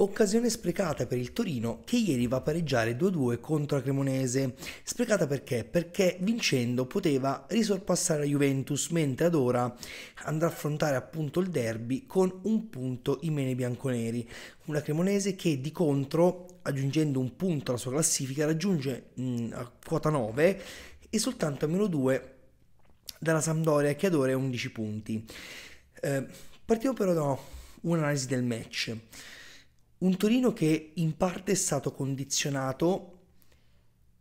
Occasione sprecata per il Torino che ieri va a pareggiare 2-2 contro la Cremonese. Sprecata perché? Perché vincendo poteva risorpassare la Juventus, mentre ad ora andrà a affrontare appunto il derby con un punto in meno ai bianconeri. Una Cremonese che di contro, aggiungendo un punto alla sua classifica, raggiunge mh, mm, a quota 9 e soltanto a meno 2 dalla Sampdoria che ad ora è 11 punti. Eh, partiamo però da un'analisi del match. Un Torino che in parte è stato condizionato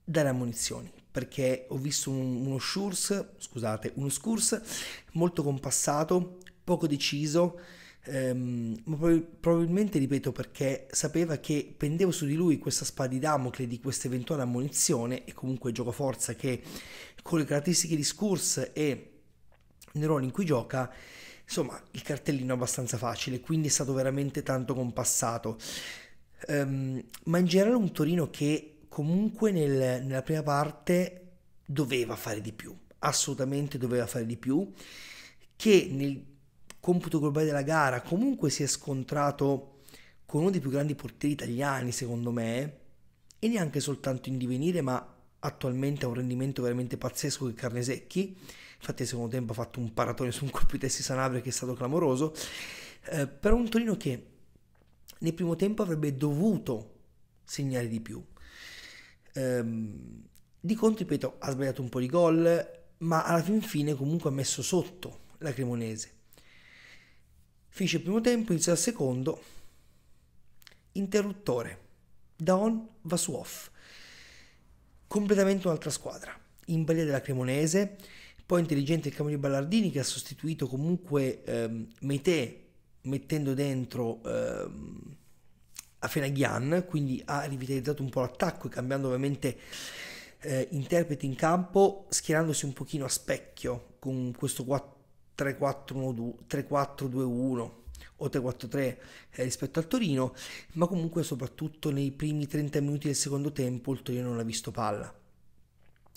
dalle ammunizioni perché ho visto un, uno Schurs, scusate, uno Scurs molto compassato, poco deciso, ehm, ma prob- probabilmente, ripeto, perché sapeva che pendeva su di lui questa spada di Damocle di questa eventuale ammunizione e comunque gioco forza che con le caratteristiche di Scurs e Nerone in cui gioca Insomma, il cartellino è abbastanza facile, quindi è stato veramente tanto compassato. Um, ma in generale un Torino che comunque nel, nella prima parte doveva fare di più, assolutamente doveva fare di più, che nel computo globale della gara comunque si è scontrato con uno dei più grandi portieri italiani, secondo me, e neanche soltanto in divenire, ma attualmente ha un rendimento veramente pazzesco di carne secchi infatti al secondo tempo ha fatto un paratone su un colpo di testi Sanabria che è stato clamoroso eh, però un Torino che nel primo tempo avrebbe dovuto segnare di più ehm, di contro ripeto ha sbagliato un po' di gol ma alla fin fine comunque ha messo sotto la Cremonese finisce il primo tempo inizia il secondo interruttore da on va su off completamente un'altra squadra. In balia della Cremonese, poi intelligente il cambio di Ballardini che ha sostituito comunque ehm, Mete mettendo dentro ehm, Afenaghian, quindi ha rivitalizzato un po' l'attacco e cambiando ovviamente eh, interpreti in campo, schierandosi un pochino a specchio con questo 3-4-2-1 o 3-4-3 eh, rispetto al Torino, ma comunque soprattutto nei primi 30 minuti del secondo tempo il Torino non ha visto palla.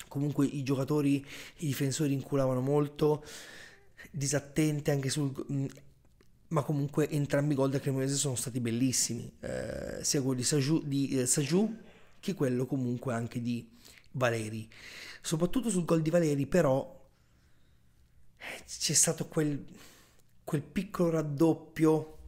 Comunque i giocatori, i difensori inculavano molto, disattenti anche sul... Mm, ma comunque entrambi i gol del Cremonese sono stati bellissimi, eh, sia quello di Saju, di, eh, Saju che quello comunque anche di Valeri. Soprattutto sul gol di Valeri però eh, c'è stato quel quel piccolo raddoppio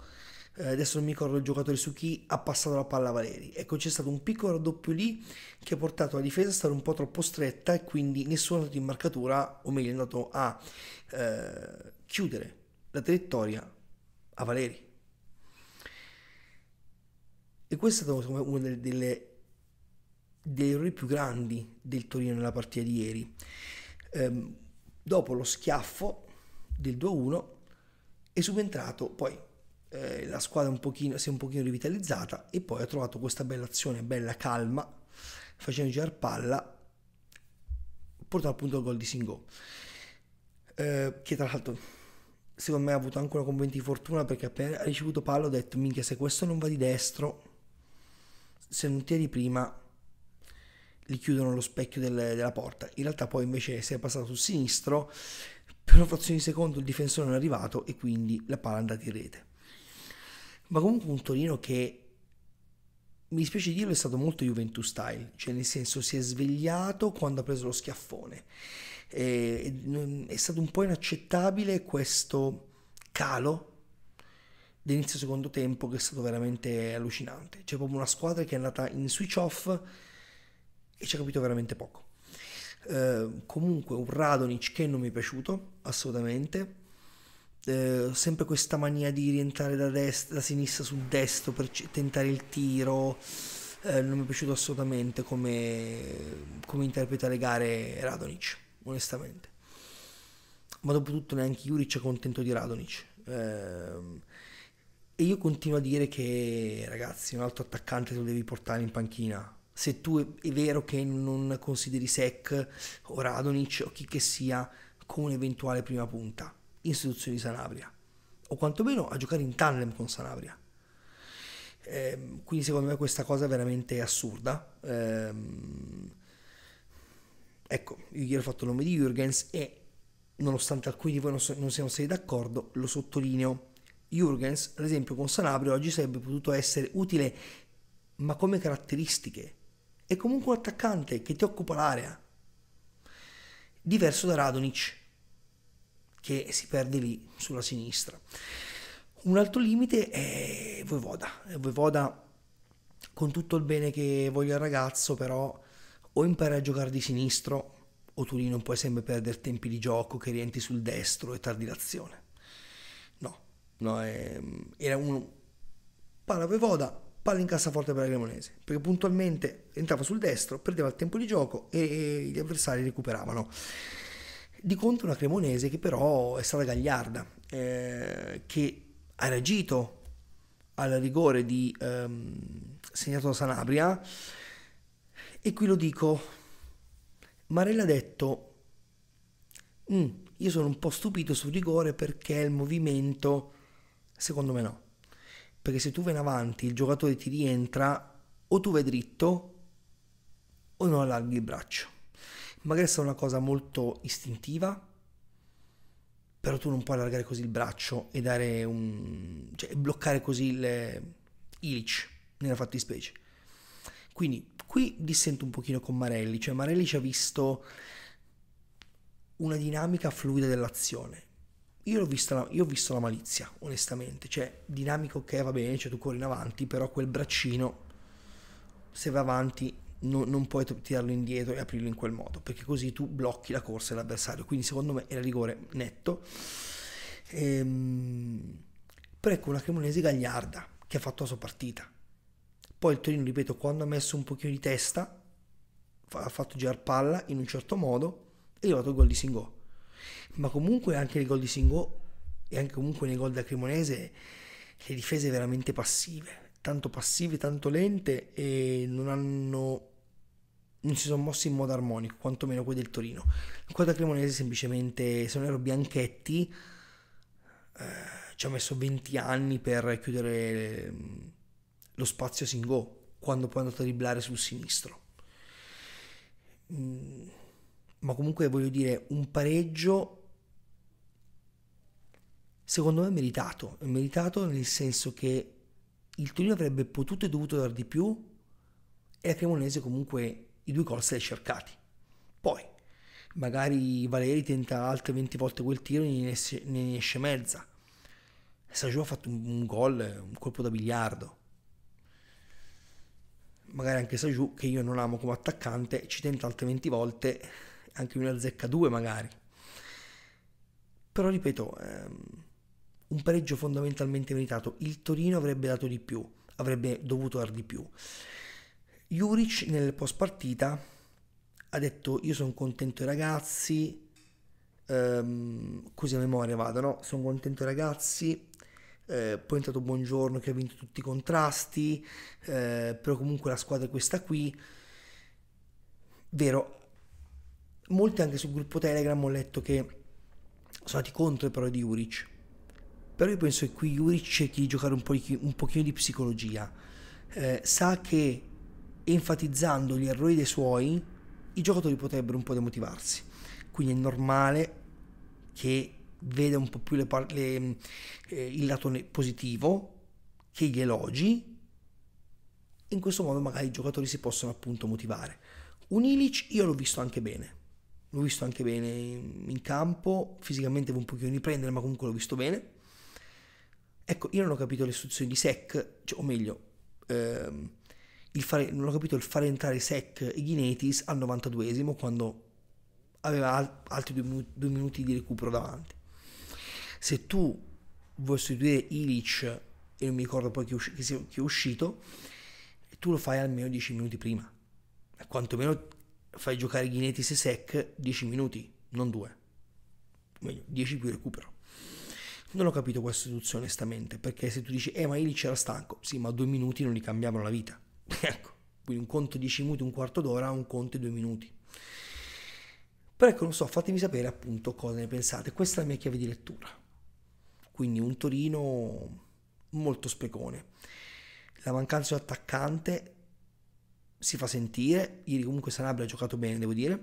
eh, adesso non mi ricordo il giocatore su chi ha passato la palla a Valeri. Ecco, c'è stato un piccolo raddoppio lì che ha portato la difesa a stare un po' troppo stretta e quindi nessuno è andato in marcatura, o meglio, è andato a eh, chiudere la traiettoria a Valeri. E questo è stato me, uno delle, delle, degli errori più grandi del Torino nella partita di ieri. Ehm, dopo lo schiaffo del 2-1 è subentrato poi eh, la squadra un pochino, si è un pochino rivitalizzata e poi ha trovato questa bella azione, bella calma, facendo girare palla, portando appunto il gol di Singo, eh, che tra l'altro secondo me ha avuto anche una conventi di fortuna perché appena ha ricevuto palla ho detto minchia se questo non va di destro, se non tiri prima gli chiudono lo specchio del, della porta. In realtà poi invece si è passato sul sinistro, per una frazione di secondo il difensore non è arrivato e quindi la palla è andata in rete. Ma comunque un Torino che mi dispiace dirlo, è stato molto Juventus style, cioè nel senso si è svegliato quando ha preso lo schiaffone. E, è stato un po' inaccettabile questo calo dell'inizio secondo tempo che è stato veramente allucinante. C'è proprio una squadra che è andata in switch off e ci ha capito veramente poco. Ehm, comunque un Radonic che non mi è piaciuto assolutamente. Eh, sempre questa mania di rientrare da, destra, da sinistra sul destro per c- tentare il tiro. Eh, non mi è piaciuto assolutamente come, come interpreta le gare Radonic, onestamente. Ma dopo tutto neanche Juric è contento di Radonic. Ehm, e io continuo a dire che, ragazzi, un altro attaccante lo devi portare in panchina se tu è vero che non consideri Sec o Radonic o chi che sia come un'eventuale prima punta in situazioni di Sanabria o quantomeno a giocare in tandem con Sanabria eh, quindi secondo me questa cosa è veramente assurda eh, ecco io ieri ho fatto il nome di Jurgens e nonostante alcuni di voi non, so, non siano stati d'accordo lo sottolineo Jurgens ad esempio con Sanabria oggi sarebbe potuto essere utile ma come caratteristiche è comunque un attaccante che ti occupa l'area. Diverso da Radonic, che si perde lì sulla sinistra. Un altro limite è Voivoda. Voivoda, con tutto il bene che voglia il ragazzo, però o impara a giocare di sinistro o tu lì non puoi sempre perdere tempi di gioco che rientri sul destro e tardi l'azione. No, no è, era uno... Palla Voivoda, palla in cassaforte per la Cremonese, perché puntualmente entrava sul destro, perdeva il tempo di gioco e gli avversari recuperavano. Di contro una Cremonese che però è stata gagliarda, eh, che ha reagito al rigore di ehm, segnato da Sanabria e qui lo dico, Marella ha detto, mm, io sono un po' stupito sul rigore perché il movimento, secondo me no perché se tu vai in avanti, il giocatore ti rientra, o tu vai dritto o non allarghi il braccio. Magari è una cosa molto istintiva, però tu non puoi allargare così il braccio e dare un... cioè bloccare così il Ilic nella fattispecie. Quindi qui dissento un pochino con Marelli, cioè Marelli ci ha visto una dinamica fluida dell'azione. Io ho, la, io ho, visto la malizia, onestamente. Cioè, dinamico ok, va bene, cioè tu corri in avanti, però quel braccino, se va avanti, no, non puoi tirarlo indietro e aprirlo in quel modo, perché così tu blocchi la corsa dell'avversario. Quindi, secondo me, era rigore netto. Ehm, però ecco una Cremonese gagliarda che ha fatto la sua partita. Poi il Torino, ripeto, quando ha messo un pochino di testa, ha fatto girare palla in un certo modo, e è dato il gol di Singò ma comunque anche nei gol di Singò e anche comunque nei gol da Cremonese le difese veramente passive, tanto passive, tanto lente e non hanno non si sono mossi in modo armonico, quantomeno quelli del Torino. Qua da Cremonese semplicemente, se non ero Bianchetti, eh, ci ha messo 20 anni per chiudere mm, lo spazio Singò, quando poi è andato a dribblare sul sinistro. Mm ma comunque voglio dire un pareggio secondo me meritato, è meritato nel senso che il Torino avrebbe potuto e dovuto dar di più e la Cremonese comunque i due gol se li è cercati. Poi magari Valeri tenta altre 20 volte quel tiro e ne esce, ne esce mezza. Sagiù ha fatto un, un gol, un colpo da biliardo magari anche Saju, che io non amo come attaccante, ci tenta altre 20 volte anche una zecca 2 magari. Però ripeto, ehm, un pareggio fondamentalmente meritato. Il Torino avrebbe dato di più, avrebbe dovuto dar di più. Juric nel post partita ha detto io sono contento i ragazzi, ehm, così a memoria vado, no? Sono contento i ragazzi, eh, poi è entrato Buongiorno che ha vinto tutti i contrasti, eh, però comunque la squadra è questa qui. Vero, molti anche sul gruppo Telegram ho letto che sono andati contro le parole di Juric. Però io penso che qui Juric cerchi di giocare un, po di, un pochino di psicologia. Eh, sa che enfatizzando gli errori dei suoi, i giocatori potrebbero un po' demotivarsi. Quindi è normale che veda un po' più le le, eh, il lato positivo, che gli elogi. In questo modo magari i giocatori si possono appunto motivare. Un Ilic io l'ho visto anche bene l'ho visto anche bene in campo, fisicamente devo un pochino riprendere, ma comunque l'ho visto bene. Ecco, io non ho capito le istruzioni di Sec, cioè, o meglio, ehm, fare, non ho capito il fare entrare Sec e Ghinetis al 92esimo quando aveva al- altri due minuti, due minuti di recupero davanti. Se tu vuoi sostituire Ilic, e non mi ricordo poi chi, usci- è uscito, tu lo fai almeno 10 minuti prima, quantomeno fai giocare Ghinetti Sesec 10 minuti, non 2, meglio 10 più recupero. Non ho capito questa situazione onestamente, perché se tu dici, eh ma Ilic era stanco, sì ma due minuti non gli cambiavano la vita, ecco, quindi un conto 10 minuti, un quarto d'ora, un conto 2 minuti. Però ecco, non so, fatemi sapere appunto cosa ne pensate, questa è la mia chiave di lettura, quindi un Torino molto specone. La mancanza di attaccante si fa sentire, ieri comunque Sanabria ha giocato bene, devo dire,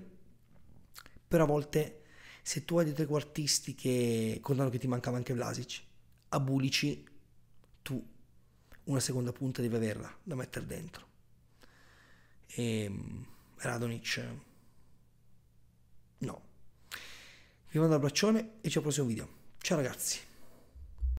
però a volte se tu hai dei tre quartisti che contano che ti mancava anche Vlasic, a Bulici tu una seconda punta devi averla da mettere dentro. E ehm, Radonic no. Vi mando un abbraccione e ci al prossimo video. Ciao ragazzi.